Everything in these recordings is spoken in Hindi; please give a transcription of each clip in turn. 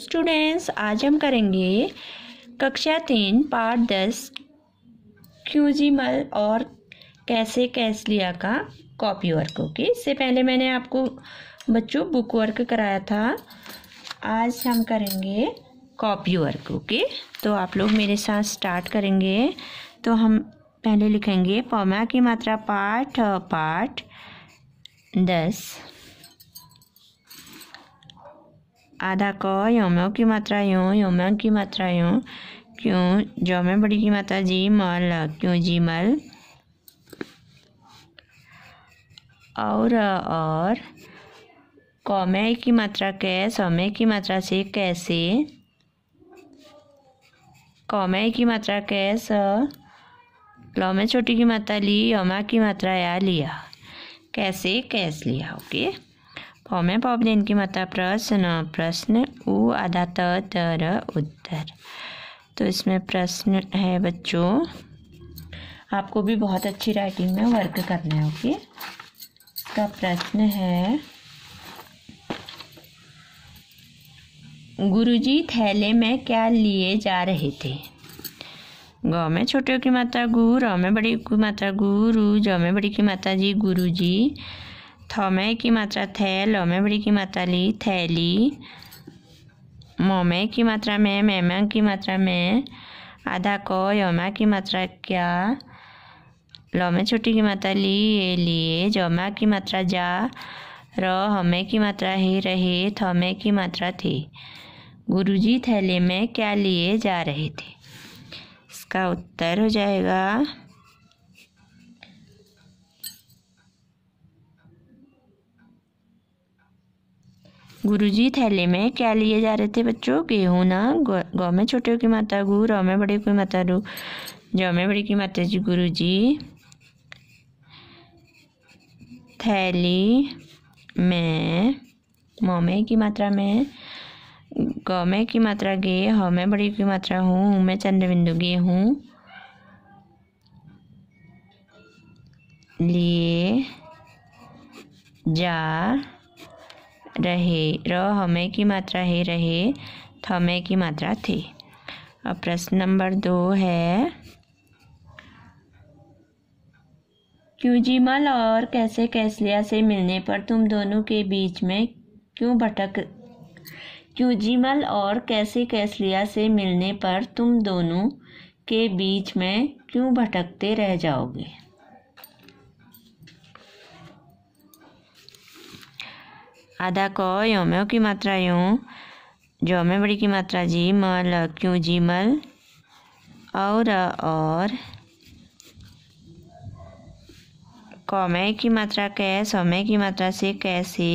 स्टूडेंट्स आज हम करेंगे कक्षा तीन पार्ट दस क्यूजीमल और कैसे कैसलिया का कॉपी वर्क ओके इससे पहले मैंने आपको बच्चों बुक वर्क कराया था आज हम करेंगे कॉपी वर्क ओके तो आप लोग मेरे साथ स्टार्ट करेंगे तो हम पहले लिखेंगे पौमा की मात्रा पाठ पाठ दस आधा क यौम की मात्रा यूँ यौम की मात्रा यूँ क्यों जौ में बड़ी की मात्रा जी मल क्यों जी मल और और कौमे की मात्रा कै सौमे की मात्रा से कैसे कौमे की मात्रा कैस लौ में छोटी की मात्रा ली यौमा की मात्रा या लिया कैसे कैस लिया ओके okay? फॉर्म है पॉपलिन की मात्रा प्रश्न प्रश्न ऊ आधा त तर उत्तर तो इसमें प्रश्न है बच्चों आपको भी बहुत अच्छी राइटिंग में वर्क करना है ओके का प्रश्न है गुरुजी थैले में क्या लिए जा रहे थे ग में छोटे की माता गुरु में बड़ी की माता गुरु ज में बड़ी की माता जी गुरु जी थमे की मात्रा थे लो में बड़ी की मात्रा ली थैली मोमे की मात्रा में मेमा की मात्रा में आधा को योमा की मात्रा क्या लो में छोटी की मात्रा ली ये लिए जोमा की मात्रा जा र हमें की मात्रा ही रहे थमे की मात्रा थी गुरुजी थैले में क्या लिए जा रहे थे इसका उत्तर हो जाएगा गुरुजी थैले में क्या लिए जा रहे थे बच्चों गेहूँ ना गौ में छोटे की माता गु रौ में बड़े की माता रू जौ में बड़ी की माता जी गुरु जी थैली में मोमे की मात्रा में गौ में की मात्रा गे ह में बड़ी की मात्रा हूँ हूँ में चंद्र बिंदु गे हूँ लिए जा रहे र हमें की मात्रा है रहे थमे की मात्रा थी अब प्रश्न नंबर दो है क्यूजीमल और कैसे कैसलिया से मिलने पर तुम दोनों के बीच में क्यों भटक क्यूजीमल और कैसे कैसलिया से मिलने पर तुम दोनों के बीच में क्यों भटकते रह जाओगे आधा क योम्यो की मात्रा यूँ जोम्यो बड़ी की मात्रा जी मल क्यों जी मल और और कौमे की मात्रा कै समय की मात्रा से कैसे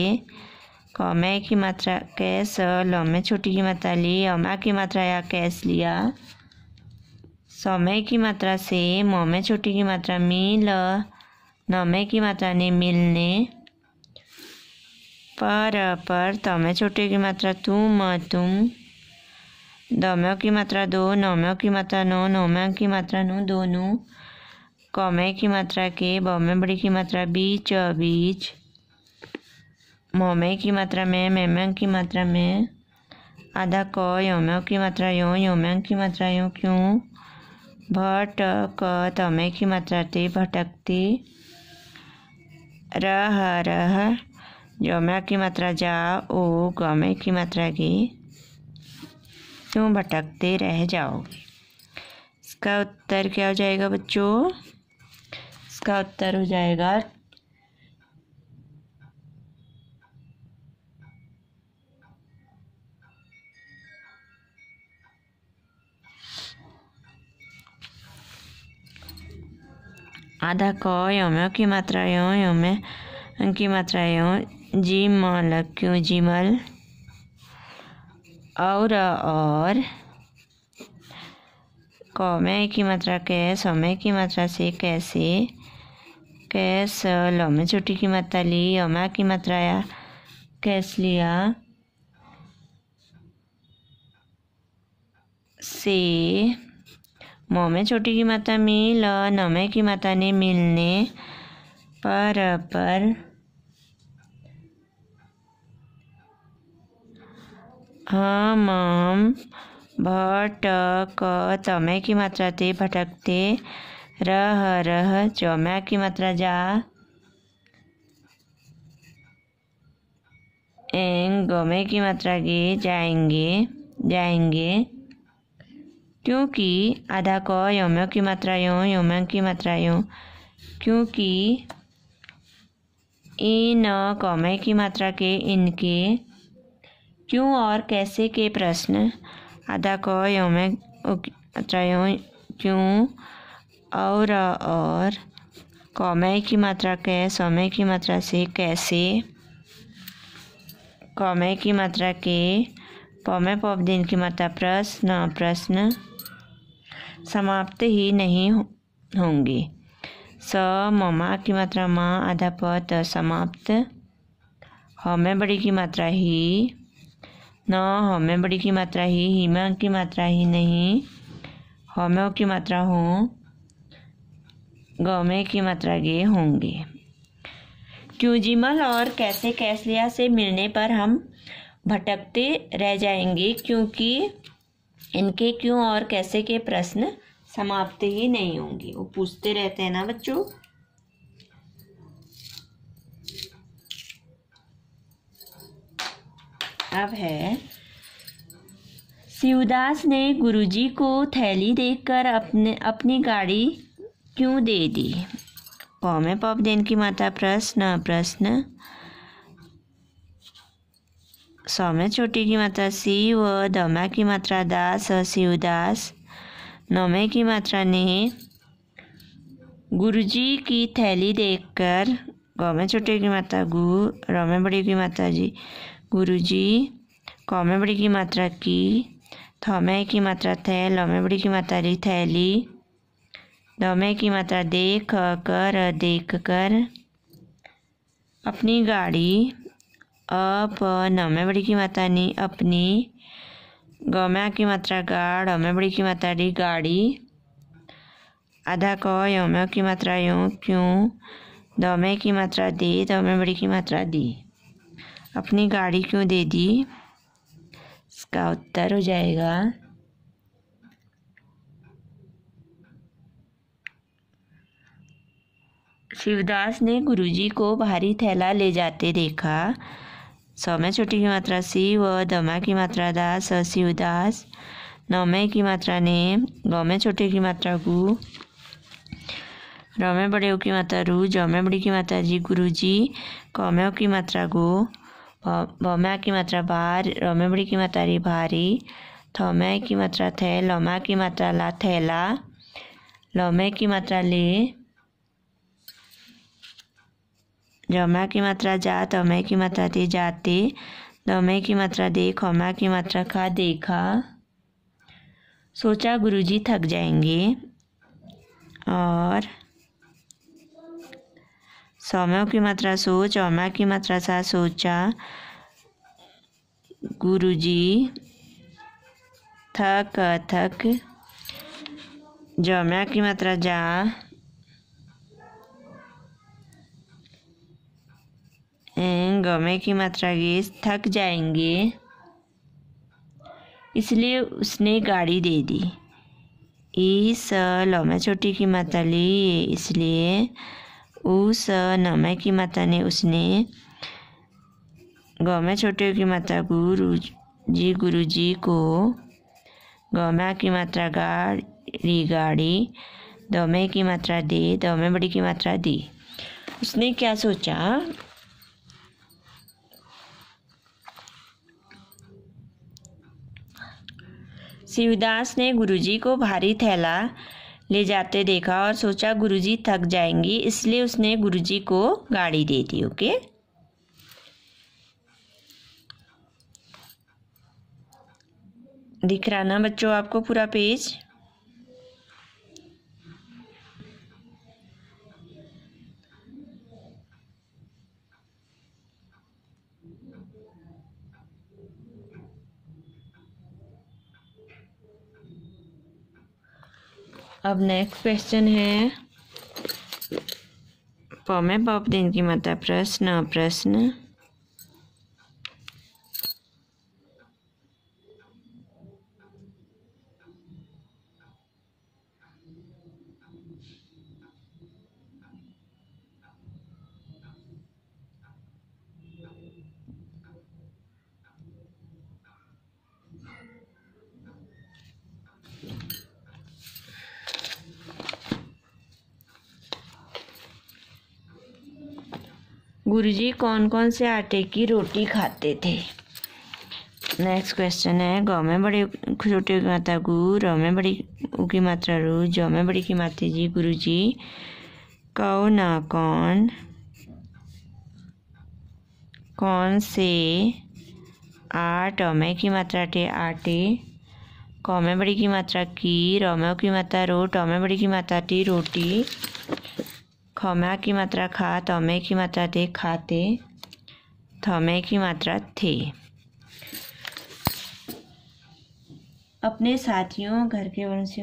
कौमे की मात्रा कैस लोमे छोटी की मात्रा ली अमा की मात्रा या कैस लिया समय की मात्रा से मोमे छोटी की मात्रा मिल नमे की मात्रा ने मिलने पर पर तमे छोटे की मात्रा तुम तुम दम्य की मात्रा दो नौम्यों की मात्रा नौ नौम्य की मात्रा नौ दोनों कौमे की मात्रा के बौमे बड़ी की मात्रा बीच बीच मोमे की मात्रा में मेम्य की मात्रा में आधा क योम्यों की मात्रा यो योम्यों की मात्रा यो क्यों भट क तमे की मात्रा ते भटकती रह रह जमा की मात्रा जा ओ गमे की मात्रा की तुम भटकते रह जाओगे इसका उत्तर क्या हो जाएगा बच्चों इसका उत्तर हो जाएगा आधा क यों की मात्रा यो यों की मात्रा यो जी माल क्यों जी मल और और कौमे की मात्रा कैस हमें की मात्रा से कैसे कैस लोमे छोटी की मात्रा ली अमा की मात्रा या कैस लिया से मोमे छोटी की मात्रा मिल नमे की मात्रा ने मिलने पर पर हम हाँ, हम भटक तमे की मात्रा ते भटकते रह रह चौम्या की मात्रा जा एंग गमे की मात्रा के जाएंगे जाएंगे क्योंकि आधा क यौम्यों की मात्रा यों यौम्यों की मात्रा यो क्योंकि इन कमे की मात्रा के इनके क्यों और कैसे के प्रश्न अदा योमें त्रयों क्यों और और कौमय की मात्रा के सौमय की मात्रा से कैसे कौमय की मात्रा के पौमय दिन की मात्रा प्रश्न प्रश्न समाप्त ही नहीं होंगी स ममा की मात्रा माँ आधा पद समाप्त हमें बड़ी की मात्रा ही न बड़ी की मात्रा ही हिमा की मात्रा ही नहीं होम्यो की मात्रा हो गमे की मात्रा ये होंगे क्यूजिमल और कैसे कैसलिया से मिलने पर हम भटकते रह जाएंगे क्योंकि इनके क्यों और कैसे के प्रश्न समाप्त ही नहीं होंगे वो पूछते रहते हैं ना बच्चों अब है शिवदास ने गुरुजी को थैली देखकर अपने अपनी गाड़ी क्यों दे दी कौमे पॉप देन की माता प्रश्न प्रश्न सौम्य छोटी की मात्रा सी व दमा की मात्रा दास और शिवदास नौमे की मात्रा ने गुरुजी की थैली देखकर गौमे छोटे की माता गु रौमे बड़ी की माता जी गुरुजी क में बड़ी की मात्रा की थ में की मात्रा थे ल में बड़ी की मात्रा री थैली द में की मात्रा देख कर देख कर अपनी गाड़ी अप न में बड़ी की मात्रा नी अपनी ग में की मात्रा गाड़ में बड़ी की मात्रा डी गाड़ी आधा क यम की मात्रा यो क्यों द में की मात्रा दे द में बड़ी की मात्रा दी अपनी गाड़ी क्यों दे दी इसका उत्तर हो जाएगा शिवदास ने गुरुजी को भारी थैला ले जाते देखा सौ में छोटी की मात्रा सी व दमा की मात्रा दास स शिवदास नौ में की मात्रा ने गौ में छोटे की मात्रा गु रौ में बड़े की मात्रा रू जौ में बड़ी की मात्रा जी गुरु जी कौ में की मात्रा गो बौमा की मात्रा बार रोमेबड़ी की मात्रा री भारी थौमे की मात्रा थे लोमा की मात्रा ला थैला लोमे की मात्रा ले जमा की मात्रा जा तमे की मात्रा थी जाती दमे की मात्रा दे खौमा की मात्रा खा देखा सोचा गुरुजी थक जाएंगे और सौम्यों की मात्रा सोच चौमा की मात्रा सा सोचा गुरुजी थक थक जम्या की मात्रा जा गमे की मात्रा गे थक जाएंगे इसलिए उसने गाड़ी दे दी इस लमे छोटी की मात्रा ली इसलिए उस नमय की माता ने उसने में छोटे की माता गुरु जी गुरु जी को गौम्या की मात्रा गाड़ी गाड़ी दौमे की मात्रा दे दौमे बड़ी की मात्रा दी उसने क्या सोचा शिवदास ने गुरुजी को भारी थैला ले जाते देखा और सोचा गुरुजी थक जाएंगी इसलिए उसने गुरुजी को गाड़ी दे दी ओके दिख रहा ना बच्चों आपको पूरा पेज अब नेक्स्ट क्वेश्चन है पौमे पौप दिन की मत प्रश्न प्रश्न गुरुजी कौन कौन से आटे की रोटी खाते थे नेक्स्ट क्वेश्चन है गौ में बड़ी छोटे की माता गु रौ में बड़ी की मात्रा रू जौ में बड़ी की माता जी गुरु जी कौ न कौन कौन से आठ में की मात्रा टे आटे कौ में बड़ी की मात्रा की रौ में की मात्रा रो टौ में बड़ी की मात्रा टी रोटी खमा की मात्रा खा तमे की मात्रा दे खाते थमे की मात्रा थे अपने साथियों घर के वर्ण से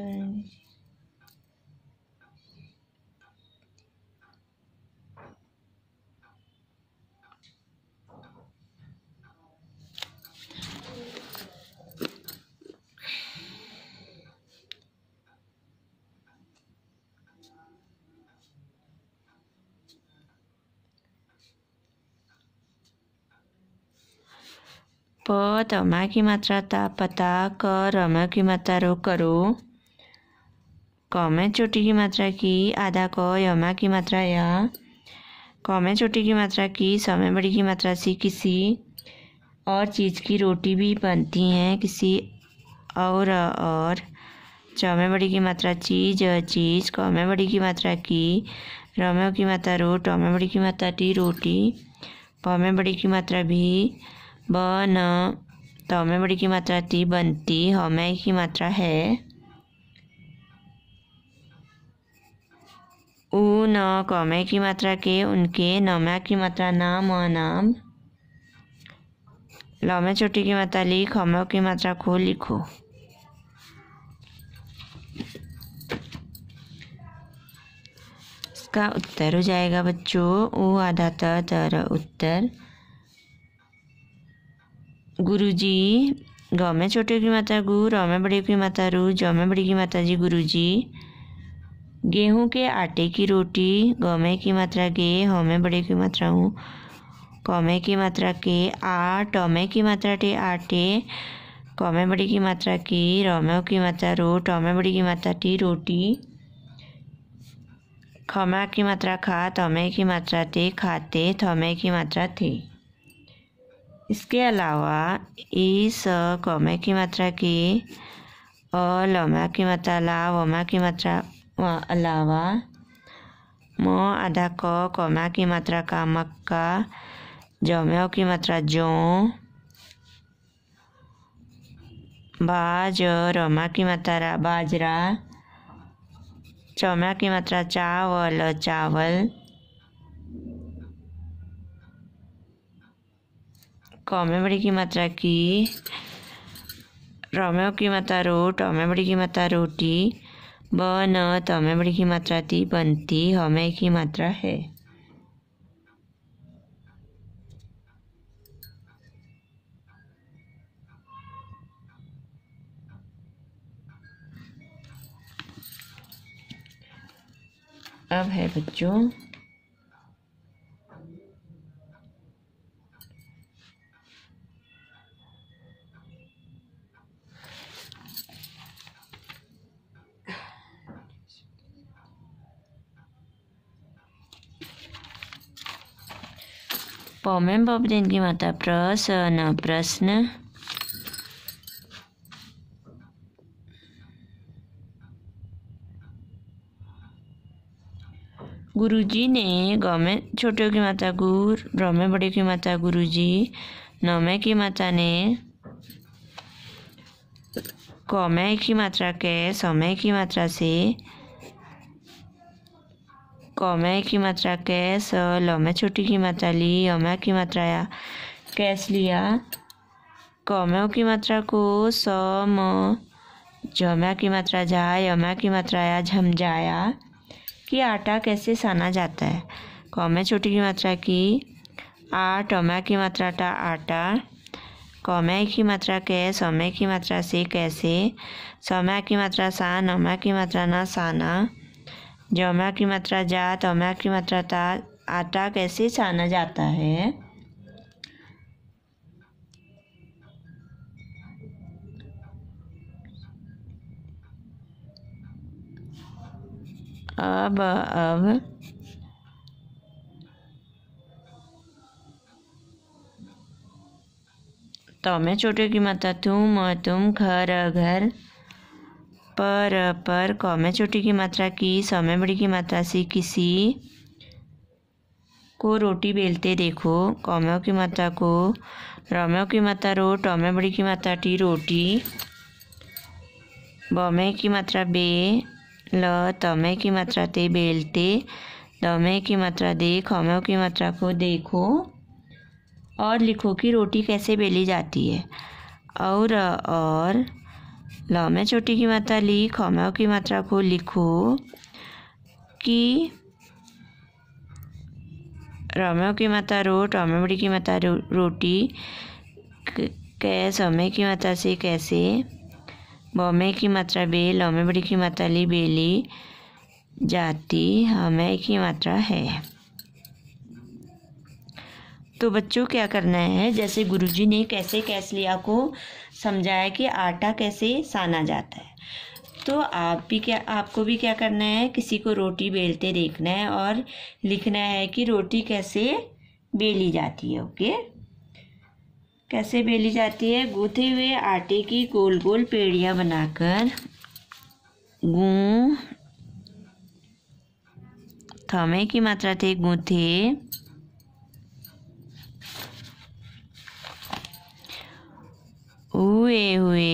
आप तमा की मात्रा ता पता क रम की मात्रा रो करो क में छोटी की मात्रा की आधा क यमा की मात्रा या क में छोटी की मात्रा की स में बड़ी की मात्रा सी किसी और चीज़ की रोटी भी बनती हैं किसी और और च में बड़ी की मात्रा चीज चीज़ क में बड़ी की मात्रा की र में की मात्रा रो ट में बड़ी की मात्रा टी रोटी प में बड़ी की मात्रा भी न त तो में बड़ी की मात्रा ती बनती में की मात्रा है ऊ न में की मात्रा के उनके में की मात्रा नाम ल में छोटी की मात्रा ली में की मात्रा खो लिखो इसका उत्तर हो जाएगा बच्चों ऊ आधा तर उत्तर गुरु जी ग में छोटे की माता गु र में बड़े की माता रू ज में बड़ी की माता जी गुरु जी गेहूँ के आटे की रोटी ग में की मात्रा गे ह में बड़े की मात्रा हूँ क में की मात्रा के आ ट में की मात्रा टे आटे क में बड़ी की मात्रा की र में की मात्रा रो ट में बड़ी की मात्रा टी रोटी खमा की मात्रा खा तमे की मात्रा ते खाते थमे की मात्रा थे इसके अलावा ई स कौमे की मात्रा की और लौमा की मात्रा ला वमा की मात्रा अलावा म आधा क कौमा की मात्रा का मक्का जमे की मात्रा जो बाज रोमा की मात्रा बाजरा चौमा की मात्रा चावल चावल कॉमे बड़ी कीमत रखी रोमे की मात्रा रोट में बड़ी की माता रोटी ब न त बड़ी की मात्रा थी बनती हमें की मात्रा है अब है बच्चों फॉर्म में बबलीन की माता प्रसन्न प्रश्न गुरुजी ने गौ में छोटे की माता गुर ब्रह्म में बड़े की माता गुरुजी नौमे की माता ने कौमय की मात्रा के समय की मात्रा से कौमे की मात्रा कैस और लौमे छोटी की मात्रा ली यौमे की मात्रा या कैस लिया कौमे की मात्रा को सौ म जौमा की मात्रा जा यौमा की मात्रा या झमझाया कि आटा कैसे साना जाता है कौमे छोटी की मात्रा की आठ औमा की मात्रा टा आटा कौमे की मात्रा के समय की मात्रा से कैसे समय की मात्रा सा नौमा की मात्रा ना साना जौमा की मात्रा जा तोमा की मात्रा ता आटा कैसे छाना जाता है अब अब तो मैं छोटे की मात्रा तुम और तुम घर घर पर पर क में छोटी की मात्रा की स में बड़ी की मात्रा सी किसी को रोटी बेलते देखो कौमे की मात्रा को रम्यों की मात्रा रो टॉम्यों बड़ी की मात्रा टी रोटी बमे की मात्रा बे ल तमे की मात्रा ते बेलते दमे की मात्रा दे खम्यों की मात्रा को देखो और लिखो कि रोटी कैसे बेली जाती है और और ल में छोटी की मात्रा ली ख में की मात्रा को लिखो कि र में की मात्रा रो ट में बड़ी की मात्रा रो, रोटी कै स में की मात्रा से कैसे ब में की मात्रा बे ल में बड़ी की मात्रा ली बेली जाति हमें की मात्रा है तो बच्चों क्या करना है जैसे गुरुजी ने कैसे लिया को समझाया कि आटा कैसे साना जाता है तो आप भी क्या आपको भी क्या करना है किसी को रोटी बेलते देखना है और लिखना है कि रोटी कैसे बेली जाती है ओके कैसे बेली जाती है गूथे हुए आटे की गोल गोल पेड़ियाँ बनाकर गूँ थमे की मात्रा थे गूँथे हुए हुए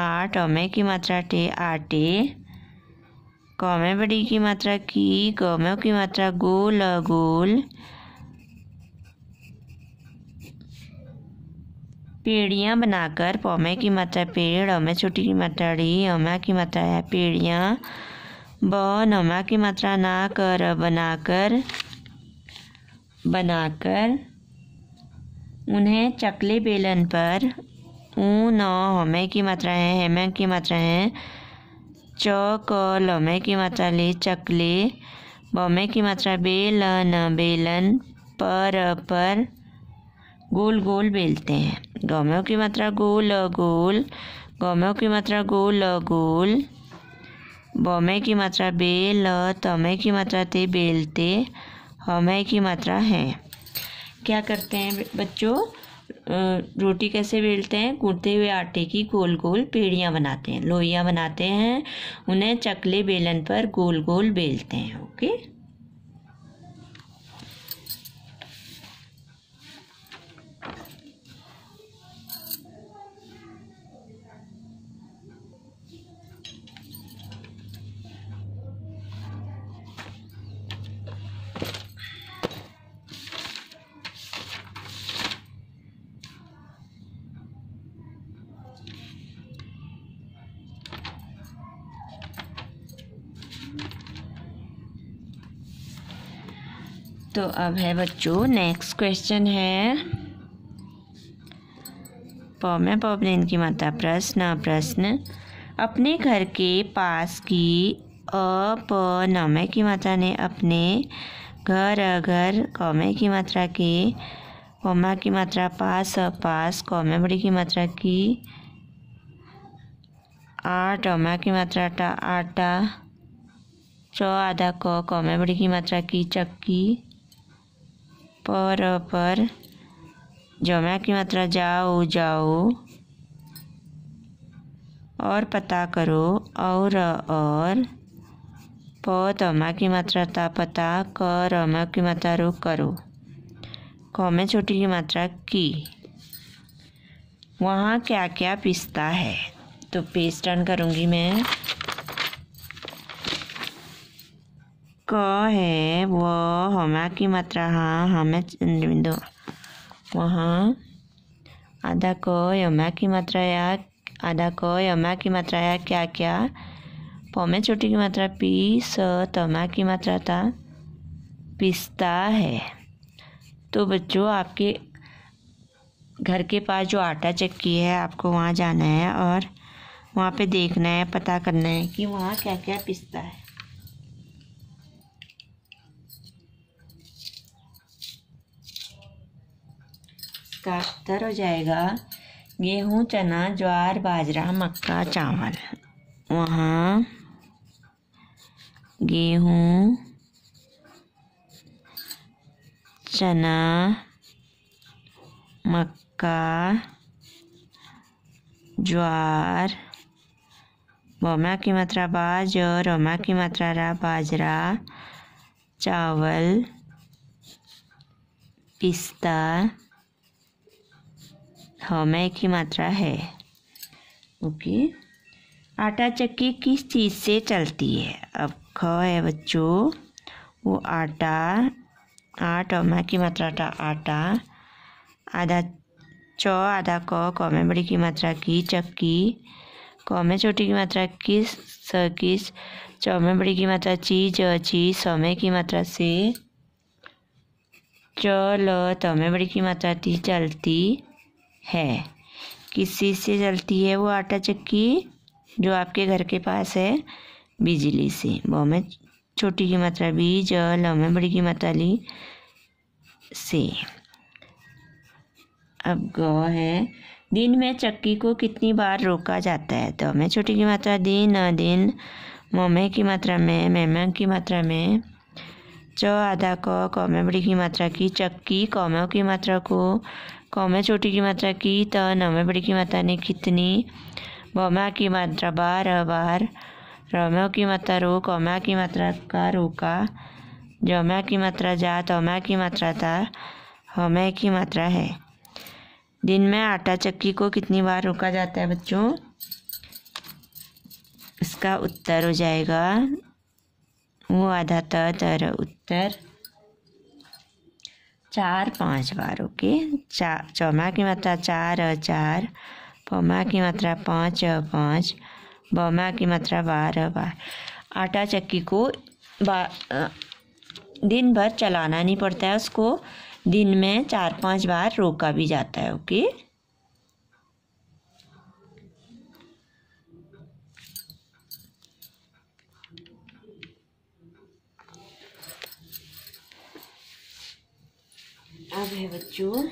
आठ टमे की मात्रा टे आटे कमे बड़ी की मात्रा की कमे की मात्रा गोल गोल पेड़ियाँ बनाकर पौमे की मात्रा पेड़ अमे छोटी की मात्रा डी ओमे की मात्रा है पेड़ियाँ ब नमा की मात्रा ना कर बनाकर बनाकर उन्हें चकले बेलन पर ऊन न हमें की मात्रा है हेमे की मात्रा है च क लमे की मात्रा ली चकली बमे की मात्रा बेल न बेलन पर पर गोल गोल बेलते हैं गमे की मात्रा गोल गोल गमे की मात्रा गोल गोल बमे की मात्रा बेल तमे की मात्रा ते बेलते हमे की मात्रा है क्या करते हैं बच्चों रोटी कैसे बेलते हैं कूटते हुए आटे की गोल गोल पेड़ियाँ बनाते हैं लोहियाँ बनाते हैं उन्हें चकले बेलन पर गोल गोल बेलते हैं ओके तो अब है बच्चों नेक्स्ट क्वेश्चन है पौम्या पौपलिन की माता प्रश्न प्रश्न अपने घर के पास की अपनमय की माता ने अपने घर अगर कौमे की मात्रा के कौमा की मात्रा पास पास कौमे बड़ी की मात्रा की आठ अमा की मात्रा टा आटा चौ आधा क कौमे बड़ी की मात्रा की चक्की पर पर जमा की मात्रा जाओ जाओ और पता करो और और प तमा की मात्रा ता पता क रमा की मात्रा रो करो क में छोटी की मात्रा की वहाँ क्या क्या पिसता है तो पेस्ट टर्न करूँगी मैं क है वो हमा की मात्रा हाँ हमें हाँ, बिंदु वहाँ आधा को यमा की मात्रा या आधा को यमा की मात्रा या क्या क्या पौमे छोटी की मात्रा पी स तमा की मात्रा था पिस्ता है तो बच्चों आपके घर के पास जो आटा चक्की है आपको वहाँ जाना है और वहाँ पे देखना है पता करना है कि वहाँ क्या क्या पिस्ता है इसका उत्तर हो जाएगा गेहूँ चना ज्वार बाजरा मक्का चावल वहाँ गेहूँ चना मक्का ज्वार बोमा की मात्रा बाज और रोमा की मात्रा रा बाजरा चावल पिस्ता एक की मात्रा है ओके आटा चक्की किस चीज़ से चलती है अब ख है बच्चों वो आटा आठ और मैं की मात्रा आटा आटा आधा च आधा क कौ में बड़ी की मात्रा की चक्की क में छोटी की मात्रा किस स किस च में बड़ी की मात्रा ची ज ची स में की मात्रा से च ल त में बड़ी की मात्रा ती चलती है किस चीज़ से चलती है वो आटा चक्की जो आपके घर के पास है बिजली से ब में छोटी की मात्रा बीज और ल में बड़ी की मात्रा ली से अब ग है दिन में चक्की को कितनी बार रोका जाता है तो में छोटी की मात्रा दिन न दिन मोमे की मात्रा में मेहम की मात्रा में च आधा क कौमे बड़ी की मात्रा की चक्की कौमे की मात्रा को क में छोटी की मात्रा की त तो न में बड़ी की मात्रा ने कितनी ब में की मात्रा बार बार र में की मात्रा रो क में की मात्रा का रोका ज में की मात्रा जा त तो में की मात्रा था हमें की मात्रा है दिन में आटा चक्की को कितनी बार रोका जाता है बच्चों इसका उत्तर हो जाएगा वो आधा तर उत्तर चार पाँच बार ओके चार चौमा की मात्रा चार और चार पौमा की मात्रा पाँच और पाँच बौमा की मात्रा बारह बार आटा चक्की को बा दिन भर चलाना नहीं पड़ता है उसको दिन में चार पांच बार रोका भी जाता है ओके अब है बच्चों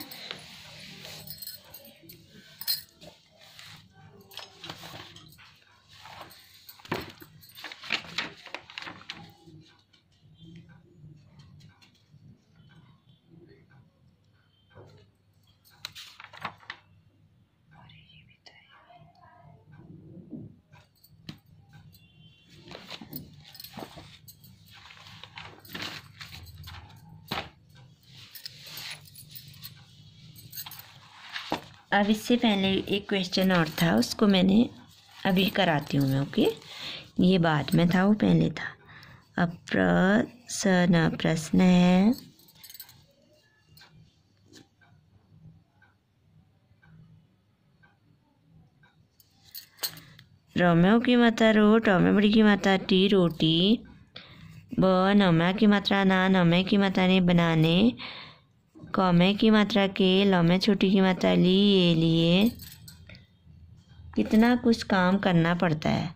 अब इससे पहले एक क्वेश्चन और था उसको मैंने अभी कराती हूँ मैं ओके ये बाद में था वो पहले था अब प्रश्न प्रश्न है रोमियो की मात्रा रो टॉमे बड़ी की मात्रा टी रोटी ब नमा की मात्रा ना नमे की मात्रा ने बनाने क में की मात्रा के ल में छोटी की मात्रा लिए लिए कितना कुछ काम करना पड़ता है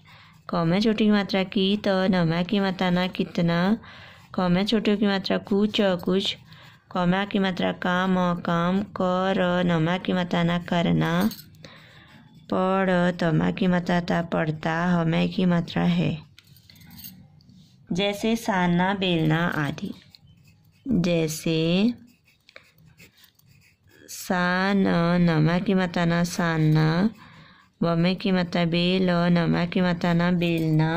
क में छोटी की मात्रा की तो नमा की मात्रा ना कितना क में छोटे की मात्रा कुछ कुछ कमा की मात्रा काम काम कर नमा की मात्रा ना करना पढ़ तमा की मात्रा था पढ़ता हमे की मात्रा है जैसे सानना बेलना आदि जैसे सा न नमा की मताना सानना बमे की मता बेल नमा की मताना बेलना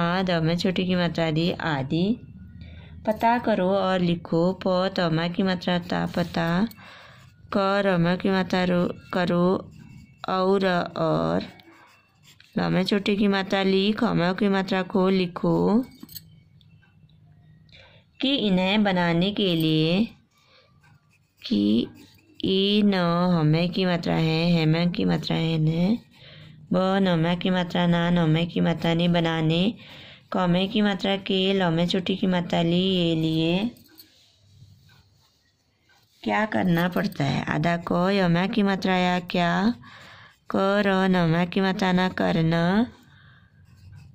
आ दमे छोटी की मात्रा दी आदि पता करो और लिखो प तमा की मात्रा ता पता क रमा की मात्रा रो करो और और लमे छोटी की मात्रा ली खमा की मात्रा खो लिखो कि इन्हें बनाने के लिए कि ई न हमें की मात्रा है हेम की मात्रा है न ब नमे की मात्रा ना नमे की मात्रा ने बनाने कमे की मात्रा के लमे छोटी की मात्रा ली ये लिए क्या करना पड़ता है आधा को यमे की मात्रा या क्या कर नमे की मात्रा ना करना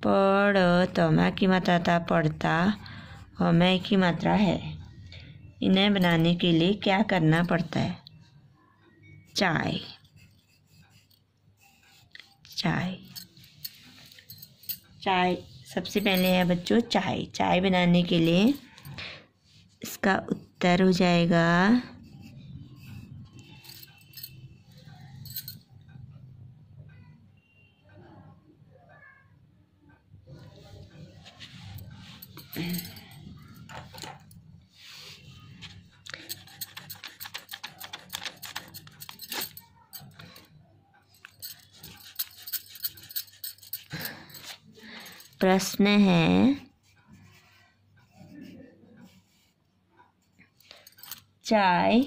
तो तमा की मात्रा था पढ़ता मैं की मात्रा है इन्हें बनाने के लिए क्या करना पड़ता है चाय चाय चाय सबसे पहले है बच्चों चाय चाय बनाने के लिए इसका उत्तर हो जाएगा प्रश्न है चाय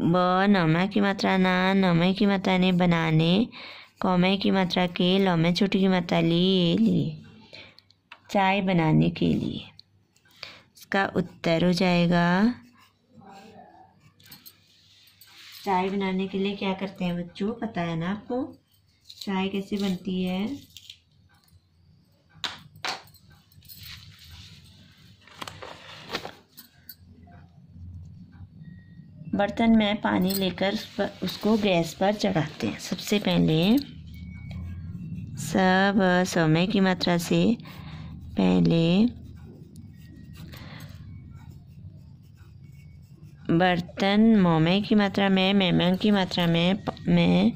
ब नमक की मात्रा ना नमे की मात्रा ने बनाने कौमे की मात्रा के लमे छोटी की मात्रा लिए लिए चाय बनाने के लिए इसका उत्तर हो जाएगा चाय बनाने के लिए क्या करते हैं बच्चों पता है ना आपको चाय कैसे बनती है बर्तन में पानी लेकर उसको गैस पर चढ़ाते हैं सबसे पहले सब समय की मात्रा से पहले बर्तन मोमे की मात्रा में मेमन की मात्रा में में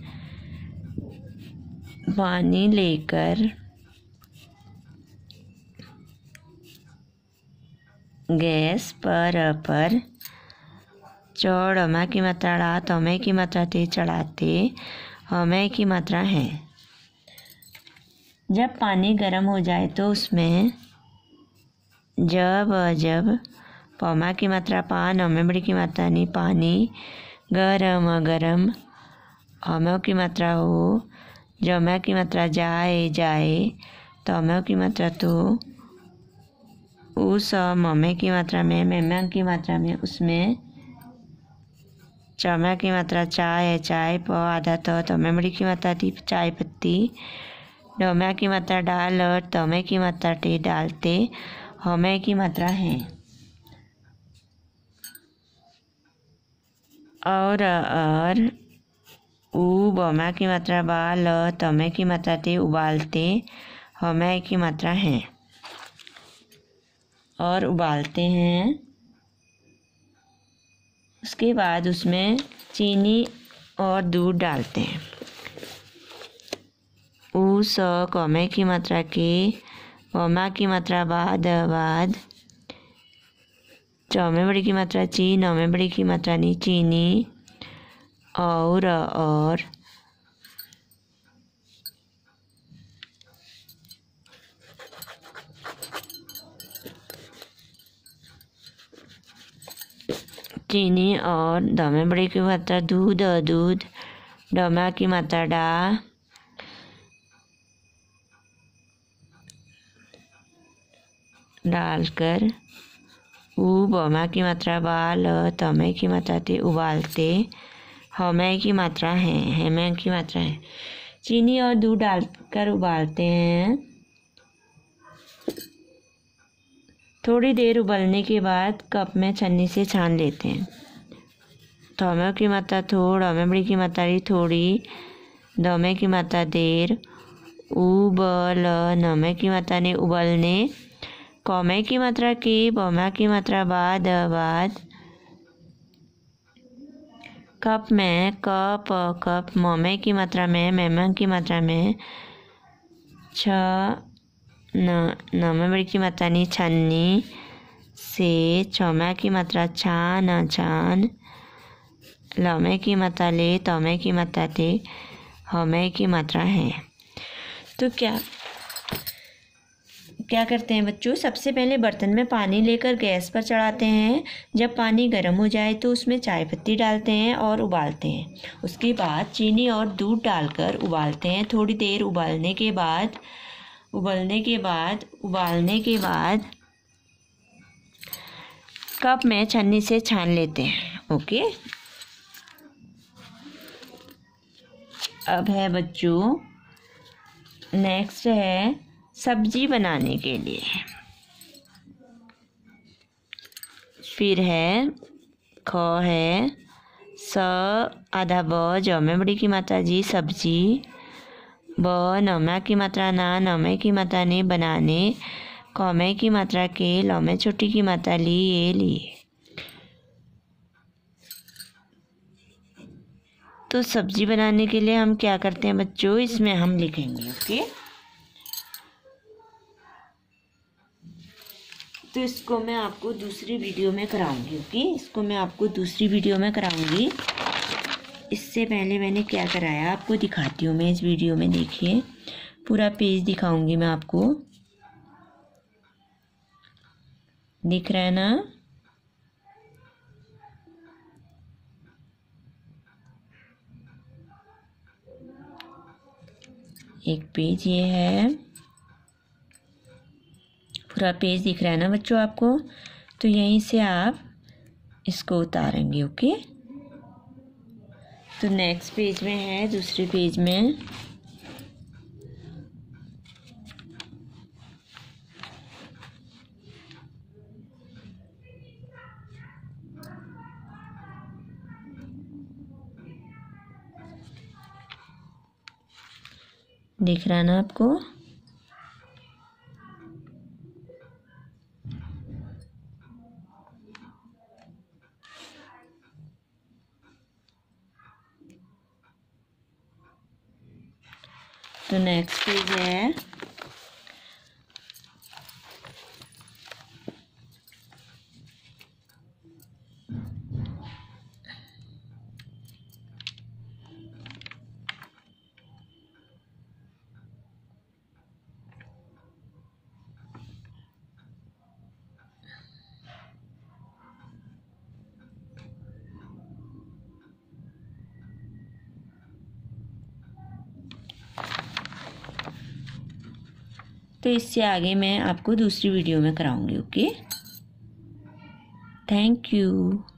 पानी लेकर गैस पर पर चौड़ की मात्रा रात हमें की मात्रा ते चढ़ाते हमें की मात्रा है जब पानी गर्म हो जाए तो उसमें जब जब पमा की मात्रा पान अमेमड़ी की मात्रा नी पानी गरम गरम अमव की मात्रा हो जमा की मात्रा जाए जाए तो की मात्रा तो उस ममे की मात्रा में मेम की मात्रा में उसमें चमे की मात्रा चाय चाय प आधा तो, तो की मात्रा थी चाय पत्ती डोमा की मात्रा डाल और तमे की मात्रा टे डालते हमे की मात्रा है और और उ बमा की मात्रा बा ल तमे की मात्रा ते उबालते हमें की मात्रा है और उबालते हैं उसके बाद उसमें चीनी और दूध डालते हैं ऊ स कमे की मात्रा के कमा की मात्रा बाद बाद चौ में बड़ी की मात्रा ची नौ में बड़ी की मात्रा नी चीनी और और चीनी और द में बड़ी की मात्रा दूध दूध डमा की मात्रा डा डालकर उमा की मात्रा बाल ल तमे की मात्रा ते उबालते हमे की मात्रा है हेमय की मात्रा है चीनी और दूध डालकर उबालते हैं थोड़ी देर उबलने के बाद कप में छन्नी से छान लेते हैं थमे तो की मात्रा थोड़ा बड़ी की मात्रा थोड़ी दमे की मात्रा देर उबल नमे की मात्रा ने उबलने कौमे की मात्रा की बौमा की मात्रा बाद बाद कप में कप कप मोमे की मात्रा में मेमा की मात्रा में छ बड़ी की मात्रा नी छन्नी से चौमा की मात्रा छान छान लमे की मात्रा ले तमे की मात्रा थे हमे की मात्रा है तो क्या क्या करते हैं बच्चों सबसे पहले बर्तन में पानी लेकर गैस पर चढ़ाते हैं जब पानी गर्म हो जाए तो उसमें चाय पत्ती डालते हैं और उबालते हैं उसके बाद चीनी और दूध डालकर उबालते हैं थोड़ी देर उबालने के बाद उबलने के बाद उबालने के बाद कप में छन्नी से छान लेते हैं ओके अब है बच्चों नेक्स्ट है सब्जी बनाने के लिए फिर है ख है स आधा ब ज में बड़ी की मात्रा जी सब्जी ब नौमा की मात्रा ना नमे की मात्रा ने बनाने कौमे की मात्रा के लौमे छोटी की मात्रा ली ये लिए तो सब्जी बनाने के लिए हम क्या करते हैं बच्चों इसमें हम लिखेंगे ओके okay? तो इसको मैं आपको दूसरी वीडियो में कराऊंगी ओके इसको मैं आपको दूसरी वीडियो में कराऊंगी इससे पहले मैंने क्या कराया आपको दिखाती हूँ मैं इस वीडियो में देखिए पूरा पेज दिखाऊंगी मैं आपको दिख रहा है ना एक पेज ये है पूरा पेज दिख रहा है ना बच्चों आपको तो यहीं से आप इसको उतारेंगे ओके तो नेक्स्ट पेज में है दूसरे पेज में दिख रहा है ना आपको 对。तो इससे आगे मैं आपको दूसरी वीडियो में कराऊंगी ओके थैंक यू